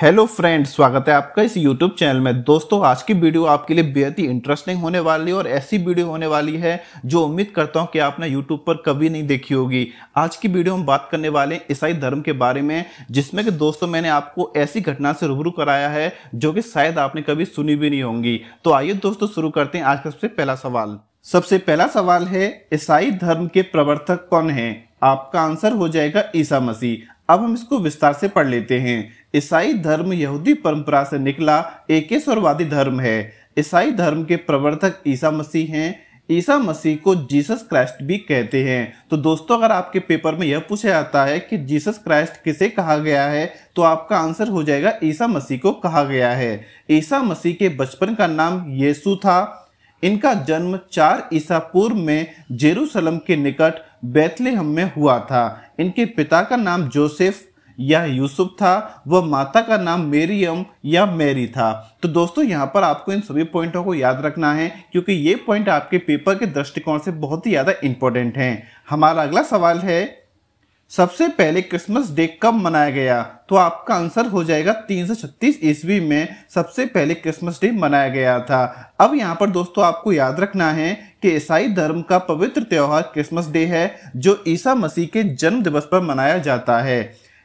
hello friend स्वागत है आपका इस यूट्यूब चैनल में दोस्तों आज की वीडियो आपके लिए बेहद ही इंटरेस्टिंग होने वाली है और ऐसी वीडियो होने वाली है जो उम्मीद करता हूं कि आपने यूट्यूब पर कभी नहीं देखी होगी आज की वीडियो हम बात करने वाले हैं ईसाई धर्म के बारे में जिसमें कि दोस्तों मैंने आपको ऐसी घटना से रूबरू कराया है जो कि शायद आपने कभी सुनी भी नहीं होंगी तो आइए दोस्तों शुरू करते हैं आज का सबसे पहला सवाल सबसे पहला सवाल है ईसाई धर्म के प्रवर्तक कौन है आपका आंसर हो जाएगा ईसा मसीह अब हम इसको विस्तार से पढ़ लेते हैं ईसाई धर्म यहूदी परंपरा से निकला एकेश्वरवादी धर्म है ईसाई धर्म के प्रवर्तक ईसा मसीह हैं ईसा मसीह को जीसस क्राइस्ट भी कहते हैं तो दोस्तों अगर आपके पेपर में यह पूछा जाता है कि जीसस क्राइस्ट किसे कहा गया है तो आपका आंसर हो जाएगा ईसा मसीह को कहा गया है ईसा मसीह के बचपन का नाम येसु था इनका जन्म चार ईसा पूर्व में जेरूसलम के निकट बैतलेहम में हुआ था इनके पिता का नाम जोसेफ या यूसुफ था वह माता का नाम मेरियम या मैरी था तो दोस्तों यहाँ पर आपको इन सभी पॉइंटों को याद रखना है क्योंकि ये पॉइंट आपके पेपर के दृष्टिकोण से बहुत ही ज़्यादा इंपॉर्टेंट हैं हमारा अगला सवाल है सबसे पहले क्रिसमस डे कब मनाया गया तो आपका आंसर हो जाएगा छत्तीस ईस्वी में सबसे पहले क्रिसमस डे मनाया गया था अब यहाँ पर दोस्तों आपको याद रखना है कि ईसाई धर्म का पवित्र त्यौहार क्रिसमस डे है जो ईसा मसीह के जन्म दिवस पर मनाया जाता है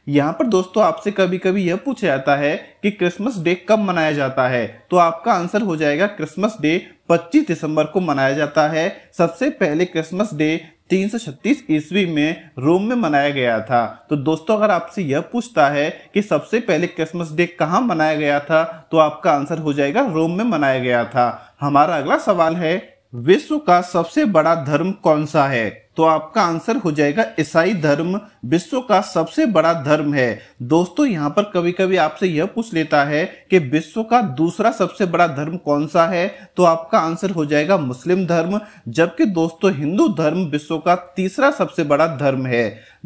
यहाँ पर दोस्तों आपसे कभी कभी यह पूछा जाता है कि क्रिसमस डे कब मनाया जाता है तो आपका आंसर हो जाएगा क्रिसमस डे 25 दिसंबर को मनाया जाता है सबसे पहले क्रिसमस डे 336 ईस्वी में रोम में मनाया गया था तो दोस्तों अगर आपसे यह पूछता है कि सबसे पहले क्रिसमस डे कहाँ मनाया गया था तो आपका आंसर हो जाएगा रोम में मनाया गया था हमारा अगला सवाल है विश्व का सबसे बड़ा धर्म कौन सा है तो आपका आंसर हो जाएगा ईसाई धर्म विश्व का सबसे बड़ा धर्म है दोस्तों यहाँ पर कभी कभी आपसे यह पूछ लेता है कि विश्व का दूसरा सबसे बड़ा धर्म कौन सा है तो आपका आंसर हो जाएगा मुस्लिम धर्म जबकि दोस्तों हिंदू धर्म विश्व का तीसरा सबसे बड़ा धर्म है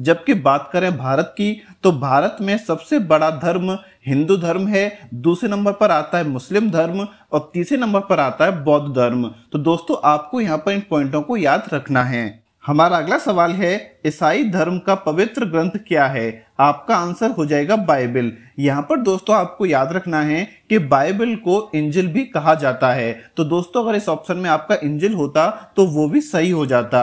जबकि बात करें भारत की तो भारत में सबसे बड़ा धर्म हिंदू धर्म है दूसरे नंबर पर आता है मुस्लिम धर्म और तीसरे नंबर पर आता है बौद्ध धर्म तो दोस्तों आपको यहाँ पर इन पॉइंटों को याद रखना है हमारा अगला सवाल है ईसाई धर्म का पवित्र ग्रंथ क्या है आपका आंसर हो जाएगा बाइबल यहाँ पर दोस्तों आपको याद रखना है कि बाइबल को इंजिल भी कहा जाता है तो दोस्तों अगर इस ऑप्शन में आपका इंजिल होता तो वो भी सही हो जाता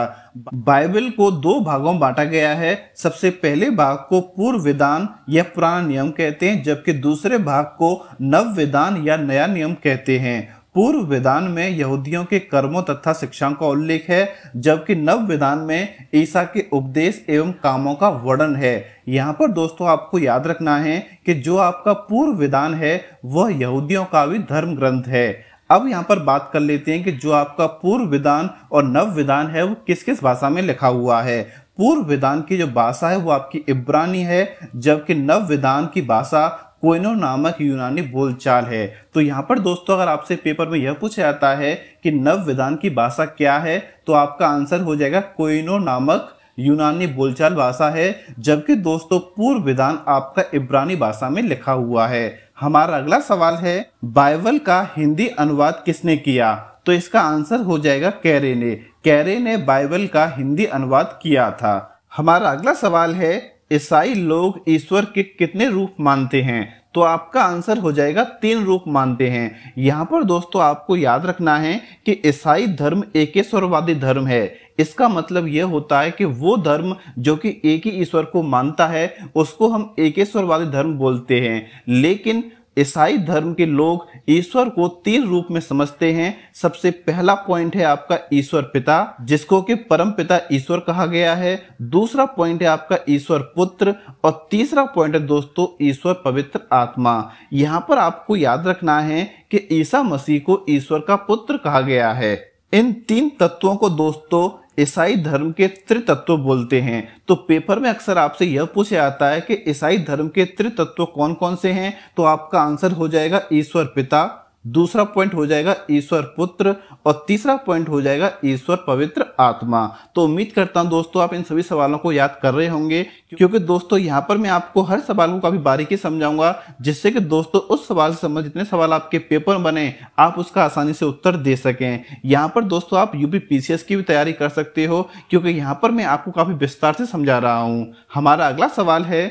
बाइबल को दो भागों में बांटा गया है सबसे पहले भाग को पूर्व विधान या पुराना नियम कहते हैं जबकि दूसरे भाग को नव विधान या नया नियम कहते हैं पूर्व विधान में यहूदियों के कर्मों तथा शिक्षाओं का उल्लेख है जबकि नव विधान में ईसा के उपदेश एवं कामों का वर्णन है यहाँ पर दोस्तों आपको याद रखना है कि जो आपका पूर्व विधान है वह यहूदियों का भी धर्म ग्रंथ है अब यहाँ पर बात कर लेते हैं कि जो आपका पूर्व विधान और नव विधान है वो किस किस भाषा में लिखा हुआ है पूर्व विधान की जो भाषा है वो आपकी इब्रानी है जबकि नव विधान की भाषा कोइनो नामक यूनानी बोलचाल है तो यहाँ पर दोस्तों अगर आपसे पेपर में यह पूछा जाता है कि नव विधान की भाषा क्या है तो आपका आंसर हो जाएगा कोइनो नामक यूनानी बोलचाल भाषा है जबकि दोस्तों पूर्व विधान आपका इब्रानी भाषा में लिखा हुआ है हमारा अगला सवाल है बाइबल का हिंदी अनुवाद किसने किया तो इसका आंसर हो जाएगा कैरे ने कैरे ने बाइबल का हिंदी अनुवाद किया था हमारा अगला सवाल है ईसाई लोग ईश्वर के कितने रूप मानते हैं तो आपका आंसर हो जाएगा तीन रूप मानते हैं यहाँ पर दोस्तों आपको याद रखना है कि ईसाई धर्म एकेश्वरवादी धर्म है इसका मतलब यह होता है कि वो धर्म जो कि एक ही ईश्वर को मानता है उसको हम एकेश्वरवादी धर्म बोलते हैं लेकिन ईसाई धर्म के लोग ईश्वर को तीन रूप में समझते हैं सबसे पहला पॉइंट है आपका ईश्वर पिता जिसको कि परम पिता ईश्वर कहा गया है दूसरा पॉइंट है आपका ईश्वर पुत्र और तीसरा पॉइंट है दोस्तों ईश्वर पवित्र आत्मा यहाँ पर आपको याद रखना है कि ईसा मसीह को ईश्वर का पुत्र कहा गया है इन तीन तत्वों को दोस्तों ईसाई धर्म के त्रितत्व बोलते हैं तो पेपर में अक्सर आपसे यह पूछा जाता है कि ईसाई धर्म के त्रितत्व कौन कौन से हैं तो आपका आंसर हो जाएगा ईश्वर पिता दूसरा पॉइंट हो जाएगा ईश्वर पुत्र और तीसरा पॉइंट हो जाएगा ईश्वर पवित्र आत्मा तो उम्मीद करता हूं दोस्तों आप इन सभी सवालों को याद कर रहे होंगे क्योंकि दोस्तों यहां पर मैं आपको हर सवाल को काफी बारीकी समझाऊंगा जिससे कि दोस्तों उस सवाल से संबंधित जितने सवाल आपके पेपर बने आप उसका आसानी से उत्तर दे सकें यहाँ पर दोस्तों आप यूपी पीसीएस की भी तैयारी कर सकते हो क्योंकि यहाँ पर मैं आपको काफी विस्तार से समझा रहा हूँ हमारा अगला सवाल है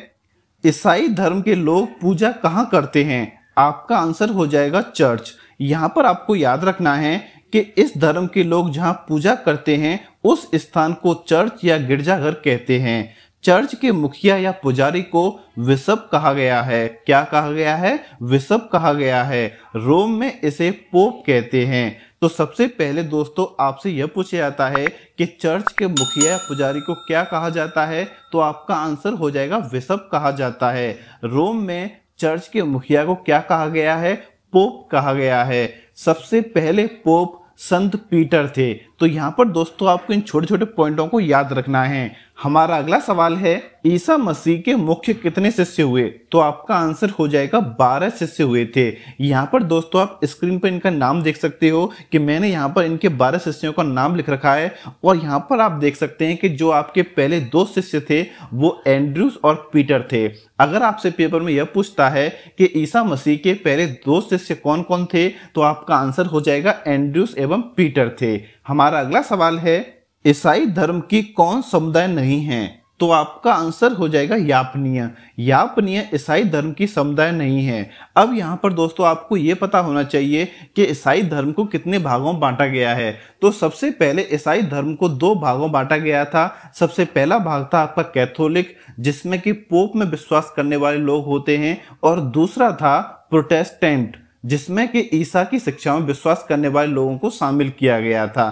ईसाई धर्म के लोग पूजा कहाँ करते हैं आपका आंसर हो जाएगा चर्च यहाँ पर आपको याद रखना है कि इस धर्म के लोग जहाँ पूजा करते हैं उस स्थान को चर्च या गिरजाघर कहते हैं चर्च के मुखिया या पुजारी को विशप कहा गया है क्या कहा गया है विशप कहा गया है रोम में इसे पोप कहते हैं तो सबसे पहले दोस्तों आपसे यह पूछा जाता है कि चर्च के मुखिया या पुजारी को क्या कहा जाता है तो आपका आंसर हो जाएगा विशप कहा जाता है रोम में चर्च के मुखिया को क्या कहा गया है पोप कहा गया है सबसे पहले पोप संत पीटर थे तो यहाँ पर दोस्तों आपको इन छोटे छोटे पॉइंटों को याद रखना है हमारा अगला सवाल है ईसा मसीह के मुख्य कितने शिष्य हुए तो आपका आंसर हो जाएगा बारह शिष्य हुए थे यहाँ पर दोस्तों आप स्क्रीन पर इनका नाम देख सकते हो कि मैंने यहाँ पर इनके बारह शिष्यों का नाम लिख रखा है और यहाँ पर आप देख सकते हैं कि जो आपके पहले दो शिष्य थे वो एंड्रूस और पीटर थे अगर आपसे पेपर में यह पूछता है कि ईसा मसीह के पहले दो शिष्य कौन कौन थे तो आपका आंसर हो जाएगा एंड्रूस एवं पीटर थे हमारा अगला सवाल है ईसाई धर्म की कौन समुदाय नहीं है तो आपका आंसर हो जाएगा यापनिया यापनिया ईसाई धर्म की समुदाय नहीं है अब यहाँ पर दोस्तों आपको ये पता होना चाहिए कि ईसाई धर्म को कितने भागों में बांटा गया है तो सबसे पहले ईसाई धर्म को दो भागों में बांटा गया था सबसे पहला भाग था आपका कैथोलिक जिसमें कि पोप में विश्वास करने वाले लोग होते हैं और दूसरा था प्रोटेस्टेंट जिसमें कि ईसा की शिक्षाओं में विश्वास करने वाले लोगों को शामिल किया गया था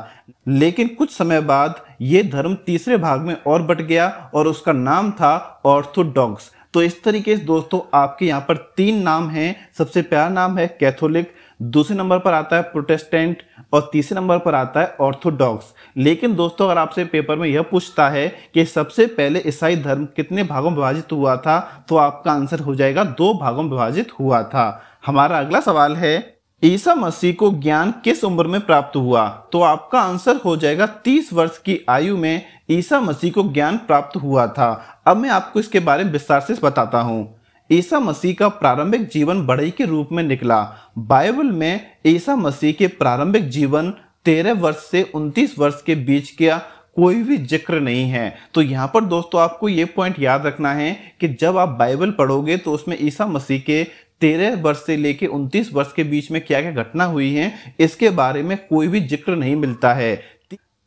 लेकिन कुछ समय बाद ये धर्म तीसरे भाग में और बट गया और उसका नाम था ऑर्थोडॉक्स तो इस तरीके से दोस्तों आपके यहाँ पर तीन नाम हैं सबसे प्यारा नाम है कैथोलिक दूसरे नंबर पर आता है प्रोटेस्टेंट और तीसरे नंबर पर आता है ऑर्थोडॉक्स लेकिन दोस्तों अगर आपसे पेपर में यह पूछता है कि सबसे पहले ईसाई धर्म कितने भागों में विभाजित हुआ था तो आपका आंसर हो जाएगा दो भागों में विभाजित हुआ था हमारा अगला सवाल है ईसा मसीह को ज्ञान किस उम्र में प्राप्त हुआ तो आपका आंसर हो जाएगा 30 वर्ष की आयु में ईसा मसीह को ज्ञान प्राप्त हुआ था अब मैं आपको इसके बारे में विस्तार से बताता हूँ ईसा मसीह का प्रारंभिक जीवन बढ़ई के रूप में निकला बाइबल में ईसा मसीह के प्रारंभिक जीवन तेरह वर्ष से उनतीस वर्ष के बीच का कोई भी जिक्र नहीं है तो यहाँ पर दोस्तों आपको ये पॉइंट याद रखना है कि जब आप बाइबल पढ़ोगे तो उसमें ईसा मसीह के तेरह वर्ष से लेकर उनतीस वर्ष के बीच में क्या क्या घटना हुई है इसके बारे में कोई भी जिक्र नहीं मिलता है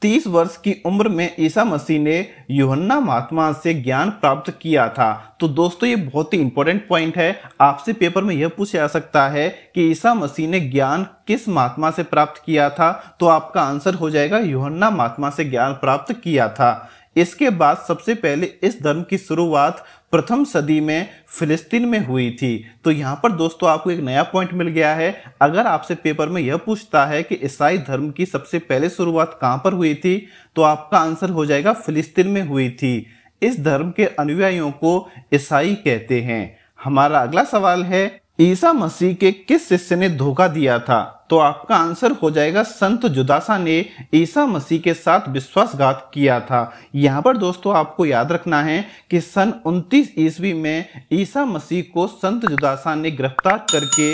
तीस वर्ष की उम्र में ईसा मसीह ने युहन्ना महात्मा से ज्ञान प्राप्त किया था तो दोस्तों ये बहुत ही इंपॉर्टेंट पॉइंट है आपसे पेपर में यह पूछा जा सकता है कि ईसा मसीह ने ज्ञान किस महात्मा से प्राप्त किया था तो आपका आंसर हो जाएगा युहन्ना महात्मा से ज्ञान प्राप्त किया था इसके बाद सबसे पहले इस धर्म की शुरुआत प्रथम सदी में फिलिस्तीन में हुई थी तो यहाँ पर दोस्तों आपको एक नया पॉइंट मिल गया है अगर आपसे पेपर में यह पूछता है कि ईसाई धर्म की सबसे पहले शुरुआत कहाँ पर हुई थी तो आपका आंसर हो जाएगा फिलिस्तीन में हुई थी इस धर्म के अनुयायियों को ईसाई कहते हैं हमारा अगला सवाल है ईसा मसीह के किस शिष्य ने धोखा दिया था तो आपका आंसर हो जाएगा संत जुदासा ने ईसा मसीह के साथ विश्वासघात किया था यहाँ पर दोस्तों आपको याद रखना है कि सन 29 ईस्वी में ईसा मसीह को संत जुदासा ने गिरफ्तार करके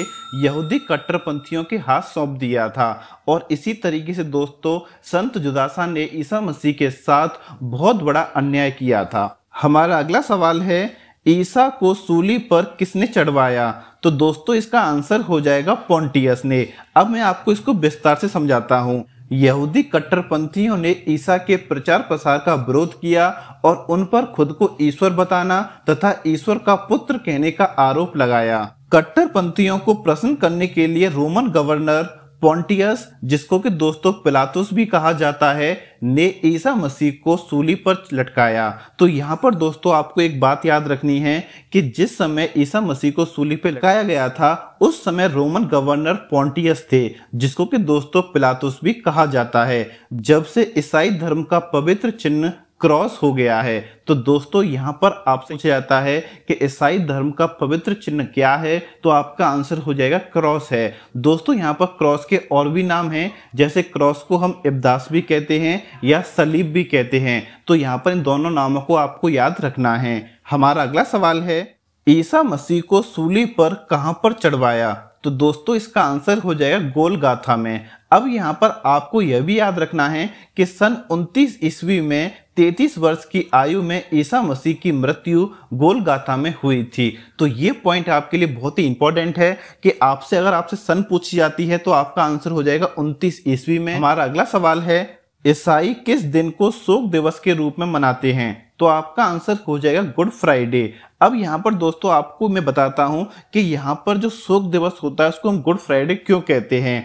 यहूदी कट्टरपंथियों के हाथ सौंप दिया था और इसी तरीके से दोस्तों संत जुदासा ने ईसा मसीह के साथ बहुत बड़ा अन्याय किया था हमारा अगला सवाल है ईसा को सूली पर किसने चढ़वाया तो दोस्तों इसका आंसर हो जाएगा पोंटियस ने अब मैं आपको इसको विस्तार से समझाता हूँ यहूदी कट्टरपंथियों ने ईसा के प्रचार प्रसार का विरोध किया और उन पर खुद को ईश्वर बताना तथा ईश्वर का पुत्र कहने का आरोप लगाया कट्टरपंथियों को प्रसन्न करने के लिए रोमन गवर्नर पॉन्टियस जिसको कि दोस्तों पिलातुस भी कहा जाता है ने ईसा मसीह को सूली पर लटकाया तो यहाँ पर दोस्तों आपको एक बात याद रखनी है कि जिस समय ईसा मसीह को सूली पर लटकाया गया था उस समय रोमन गवर्नर पॉन्टियस थे जिसको कि दोस्तों पिलातुस भी कहा जाता है जब से ईसाई धर्म का पवित्र चिन्ह क्रॉस हो गया है तो दोस्तों यहाँ पर आपसे पूछा जाता है कि ईसाई धर्म का पवित्र चिन्ह क्या है तो आपका आंसर हो जाएगा क्रॉस है दोस्तों यहाँ पर क्रॉस के और भी नाम हैं जैसे क्रॉस को हम इब्दास भी कहते हैं या सलीब भी कहते हैं तो यहाँ पर इन दोनों नामों को आपको याद रखना है हमारा अगला सवाल है ईसा मसीह को सूली पर कहाँ पर चढ़वाया तो दोस्तों इसका आंसर हो जाएगा गोल गाथा में अब यहाँ पर आपको यह भी याद रखना है कि सन 29 ईस्वी में 33 वर्ष की आयु में ईसा मसीह की मृत्यु गोलगाथा में हुई थी तो ये पॉइंट आपके लिए बहुत ही इंपॉर्टेंट है कि आपसे अगर आपसे सन पूछी जाती है तो आपका आंसर हो जाएगा 29 ईस्वी में हमारा अगला सवाल है ईसाई किस दिन को शोक दिवस के रूप में मनाते हैं तो आपका आंसर हो जाएगा गुड फ्राइडे अब यहाँ पर दोस्तों आपको मैं बताता हूँ कि यहाँ पर जो शोक दिवस होता है उसको हम गुड फ्राइडे क्यों कहते हैं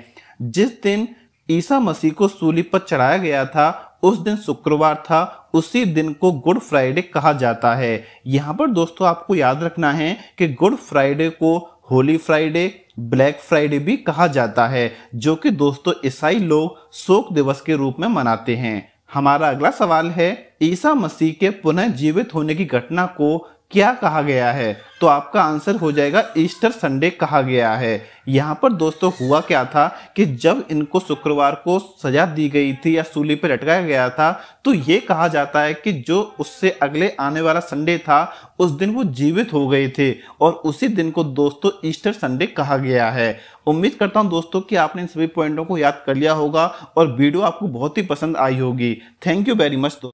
जिस दिन ईसा मसीह को सूली पर चढ़ाया गया था उस दिन शुक्रवार था उसी दिन को गुड फ्राइडे कहा जाता है यहाँ पर दोस्तों आपको याद रखना है कि गुड फ्राइडे को होली फ्राइडे ब्लैक फ्राइडे भी कहा जाता है जो कि दोस्तों ईसाई लोग शोक दिवस के रूप में मनाते हैं हमारा अगला सवाल है ईसा मसीह के पुनः जीवित होने की घटना को क्या कहा गया है तो आपका आंसर हो जाएगा ईस्टर संडे कहा गया है यहाँ पर दोस्तों हुआ क्या था कि जब इनको शुक्रवार को सजा दी गई थी या सूली पर लटकाया गया था तो ये कहा जाता है कि जो उससे अगले आने वाला संडे था उस दिन वो जीवित हो गए थे और उसी दिन को दोस्तों ईस्टर संडे कहा गया है उम्मीद करता हूँ दोस्तों कि आपने इन सभी पॉइंटों को याद कर लिया होगा और वीडियो आपको बहुत ही पसंद आई होगी थैंक यू वेरी मच दोस्तों